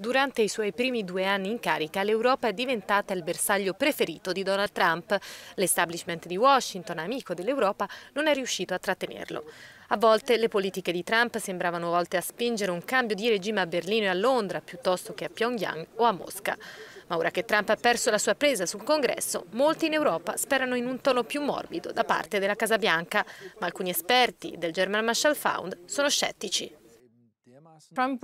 Durante i suoi primi due anni in carica, l'Europa è diventata il bersaglio preferito di Donald Trump. L'establishment di Washington, amico dell'Europa, non è riuscito a trattenerlo. A volte le politiche di Trump sembravano volte a spingere un cambio di regime a Berlino e a Londra piuttosto che a Pyongyang o a Mosca. Ma ora che Trump ha perso la sua presa sul congresso, molti in Europa sperano in un tono più morbido da parte della Casa Bianca, ma alcuni esperti del German Marshall Fund sono scettici. Trump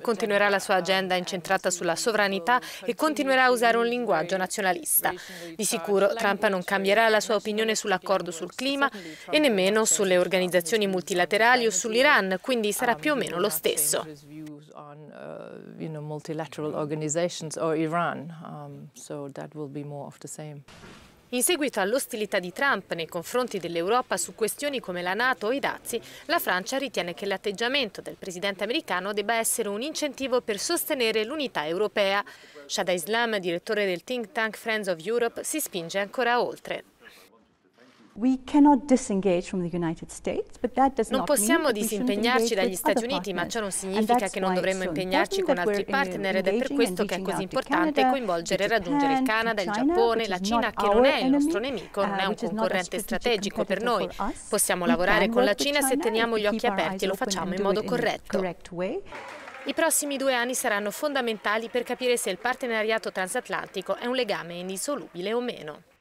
continuerà la sua agenda incentrata sulla sovranità e continuerà a usare un linguaggio nazionalista. Di sicuro Trump non cambierà la sua opinione sull'accordo sul clima e nemmeno sulle organizzazioni multilaterali o sull'Iran, quindi sarà più o meno lo stesso. Um, uh, multilateral organizations or Iran. Um, so that will be more of the same. In seguito all'ostilità di Trump nei confronti dell'Europa su questioni come la Nato o i dazi, la Francia ritiene che l'atteggiamento del presidente americano debba essere un incentivo per sostenere l'unità europea. Shada Islam, direttore del think tank Friends of Europe, si spinge ancora oltre. Non possiamo disimpegnarci dagli Stati Uniti, ma ciò non significa che non dovremmo impegnarci con altri uh, partner ed è per questo che è così importante coinvolgere e raggiungere il Canada, il Giappone, la Cina, che non è il nostro nemico, non è uh, un concorrente strategico per noi. Possiamo lavorare con la Cina se teniamo gli occhi aperti e lo facciamo in modo corretto. I prossimi due anni saranno fondamentali per capire se il partenariato transatlantico è un legame indissolubile o meno.